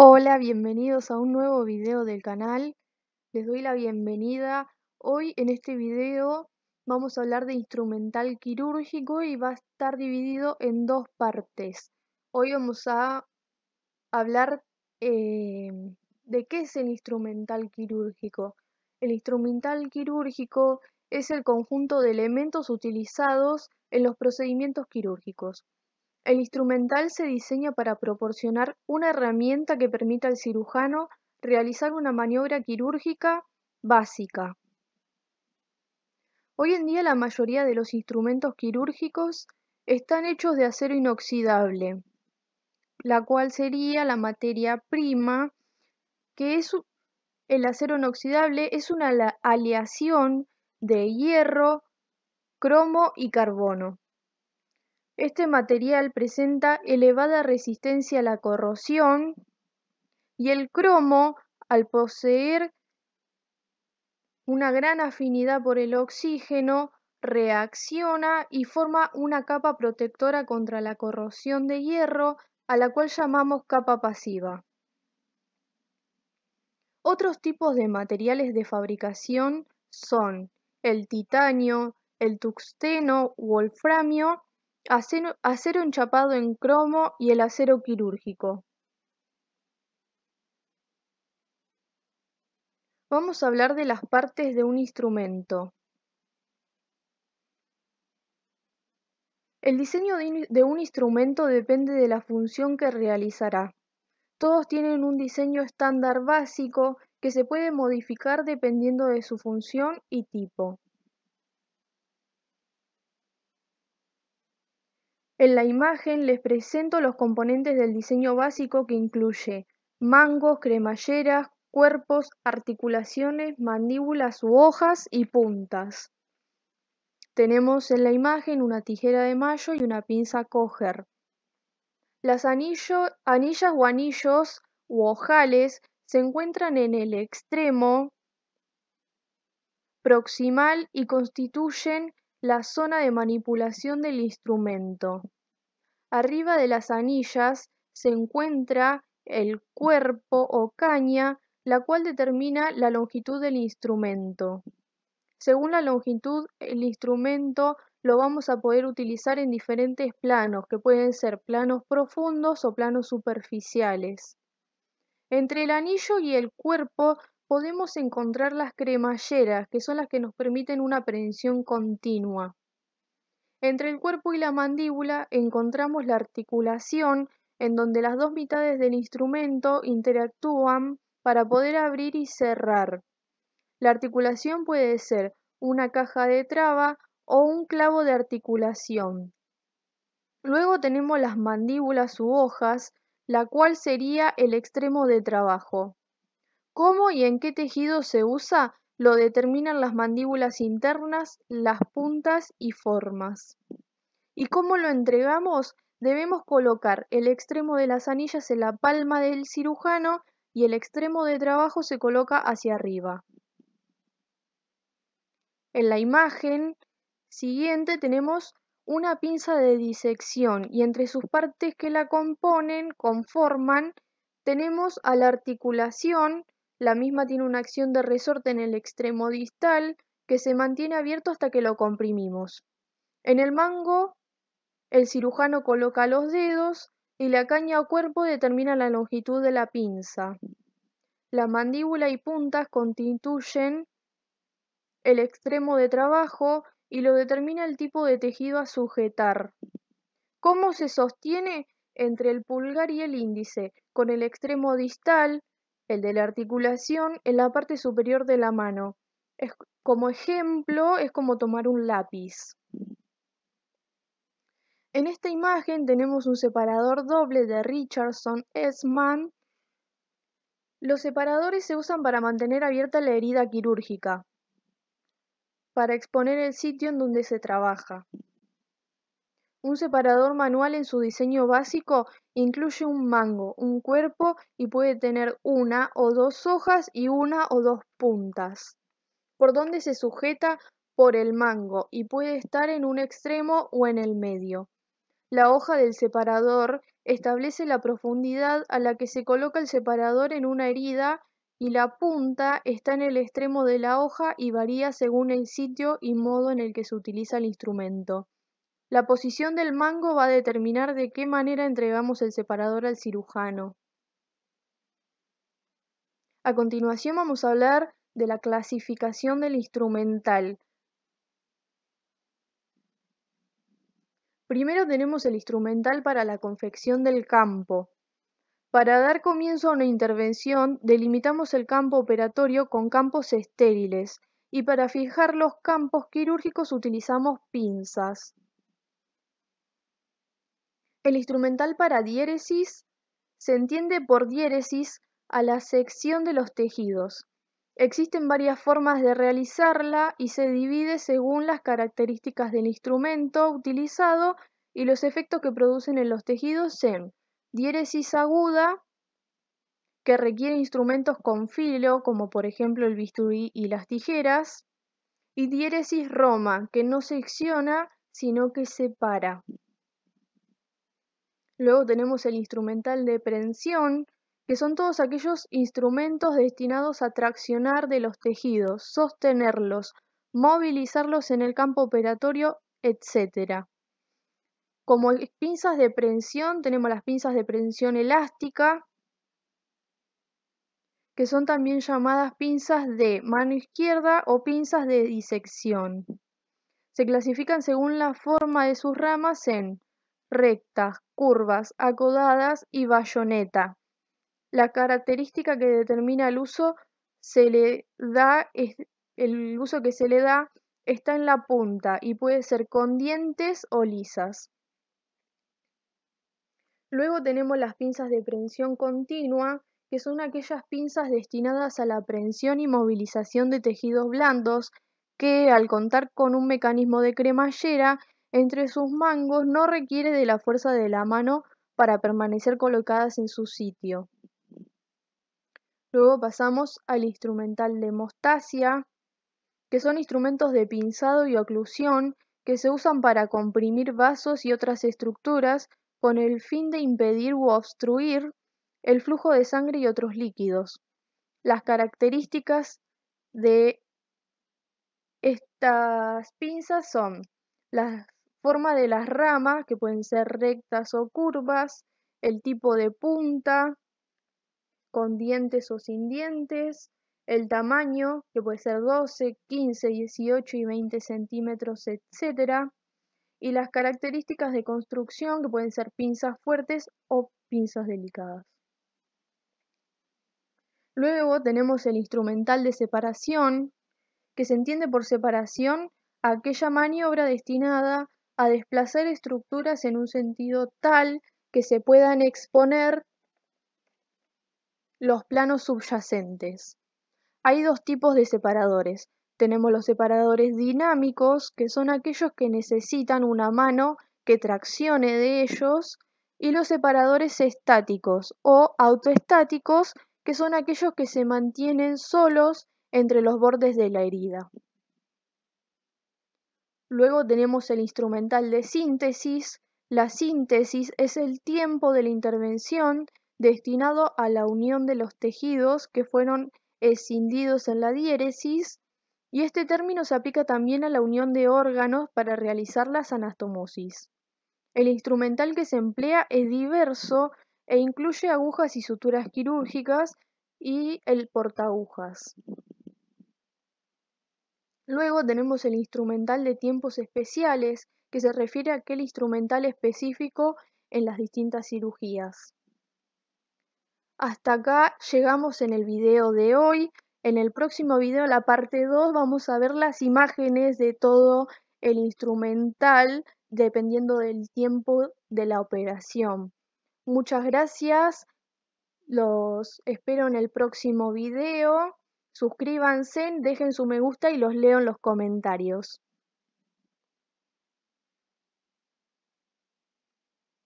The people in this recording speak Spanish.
Hola, bienvenidos a un nuevo video del canal. Les doy la bienvenida. Hoy en este video vamos a hablar de instrumental quirúrgico y va a estar dividido en dos partes. Hoy vamos a hablar eh, de qué es el instrumental quirúrgico. El instrumental quirúrgico es el conjunto de elementos utilizados en los procedimientos quirúrgicos. El instrumental se diseña para proporcionar una herramienta que permita al cirujano realizar una maniobra quirúrgica básica. Hoy en día la mayoría de los instrumentos quirúrgicos están hechos de acero inoxidable, la cual sería la materia prima, que es el acero inoxidable, es una aleación de hierro, cromo y carbono. Este material presenta elevada resistencia a la corrosión y el cromo, al poseer una gran afinidad por el oxígeno, reacciona y forma una capa protectora contra la corrosión de hierro, a la cual llamamos capa pasiva. Otros tipos de materiales de fabricación son el titanio, el tuxteno, wolframio acero enchapado en cromo y el acero quirúrgico. Vamos a hablar de las partes de un instrumento. El diseño de un instrumento depende de la función que realizará. Todos tienen un diseño estándar básico que se puede modificar dependiendo de su función y tipo. En la imagen les presento los componentes del diseño básico que incluye mangos, cremalleras, cuerpos, articulaciones, mandíbulas u hojas y puntas. Tenemos en la imagen una tijera de mayo y una pinza coger. Las anillas o anillos u ojales se encuentran en el extremo proximal y constituyen la zona de manipulación del instrumento. Arriba de las anillas se encuentra el cuerpo o caña, la cual determina la longitud del instrumento. Según la longitud, el instrumento lo vamos a poder utilizar en diferentes planos, que pueden ser planos profundos o planos superficiales. Entre el anillo y el cuerpo podemos encontrar las cremalleras, que son las que nos permiten una aprehensión continua. Entre el cuerpo y la mandíbula encontramos la articulación en donde las dos mitades del instrumento interactúan para poder abrir y cerrar. La articulación puede ser una caja de traba o un clavo de articulación. Luego tenemos las mandíbulas u hojas, la cual sería el extremo de trabajo. Cómo y en qué tejido se usa lo determinan las mandíbulas internas, las puntas y formas. ¿Y cómo lo entregamos? Debemos colocar el extremo de las anillas en la palma del cirujano y el extremo de trabajo se coloca hacia arriba. En la imagen siguiente tenemos una pinza de disección y entre sus partes que la componen, conforman, tenemos a la articulación, la misma tiene una acción de resorte en el extremo distal que se mantiene abierto hasta que lo comprimimos. En el mango, el cirujano coloca los dedos y la caña o cuerpo determina la longitud de la pinza. La mandíbula y puntas constituyen el extremo de trabajo y lo determina el tipo de tejido a sujetar. ¿Cómo se sostiene? Entre el pulgar y el índice, con el extremo distal el de la articulación en la parte superior de la mano. como ejemplo, es como tomar un lápiz. En esta imagen tenemos un separador doble de Richardson S. Mann. Los separadores se usan para mantener abierta la herida quirúrgica, para exponer el sitio en donde se trabaja. Un separador manual en su diseño básico incluye un mango, un cuerpo y puede tener una o dos hojas y una o dos puntas, por donde se sujeta por el mango y puede estar en un extremo o en el medio. La hoja del separador establece la profundidad a la que se coloca el separador en una herida y la punta está en el extremo de la hoja y varía según el sitio y modo en el que se utiliza el instrumento. La posición del mango va a determinar de qué manera entregamos el separador al cirujano. A continuación vamos a hablar de la clasificación del instrumental. Primero tenemos el instrumental para la confección del campo. Para dar comienzo a una intervención, delimitamos el campo operatorio con campos estériles y para fijar los campos quirúrgicos utilizamos pinzas. El instrumental para diéresis se entiende por diéresis a la sección de los tejidos. Existen varias formas de realizarla y se divide según las características del instrumento utilizado y los efectos que producen en los tejidos en diéresis aguda, que requiere instrumentos con filo, como por ejemplo el bisturí y las tijeras, y diéresis roma, que no secciona, sino que separa. Luego tenemos el instrumental de prensión, que son todos aquellos instrumentos destinados a traccionar de los tejidos, sostenerlos, movilizarlos en el campo operatorio, etc. Como pinzas de prensión, tenemos las pinzas de prensión elástica, que son también llamadas pinzas de mano izquierda o pinzas de disección. Se clasifican según la forma de sus ramas en rectas, curvas, acodadas y bayoneta. La característica que determina el uso da el uso que se le da está en la punta y puede ser con dientes o lisas. Luego tenemos las pinzas de prensión continua, que son aquellas pinzas destinadas a la prensión y movilización de tejidos blandos que, al contar con un mecanismo de cremallera, entre sus mangos no requiere de la fuerza de la mano para permanecer colocadas en su sitio. Luego pasamos al instrumental de mostacia, que son instrumentos de pinzado y oclusión que se usan para comprimir vasos y otras estructuras con el fin de impedir u obstruir el flujo de sangre y otros líquidos. Las características de estas pinzas son las forma de las ramas, que pueden ser rectas o curvas, el tipo de punta, con dientes o sin dientes, el tamaño, que puede ser 12, 15, 18 y 20 centímetros, etc. Y las características de construcción, que pueden ser pinzas fuertes o pinzas delicadas. Luego tenemos el instrumental de separación, que se entiende por separación aquella maniobra destinada a desplazar estructuras en un sentido tal que se puedan exponer los planos subyacentes. Hay dos tipos de separadores. Tenemos los separadores dinámicos, que son aquellos que necesitan una mano que traccione de ellos, y los separadores estáticos o autoestáticos, que son aquellos que se mantienen solos entre los bordes de la herida. Luego tenemos el instrumental de síntesis. La síntesis es el tiempo de la intervención destinado a la unión de los tejidos que fueron escindidos en la diéresis y este término se aplica también a la unión de órganos para realizar las anastomosis. El instrumental que se emplea es diverso e incluye agujas y suturas quirúrgicas y el portagujas. Luego tenemos el instrumental de tiempos especiales, que se refiere a aquel instrumental específico en las distintas cirugías. Hasta acá llegamos en el video de hoy. En el próximo video, la parte 2, vamos a ver las imágenes de todo el instrumental dependiendo del tiempo de la operación. Muchas gracias. Los espero en el próximo video. Suscríbanse, dejen su me gusta y los leo en los comentarios.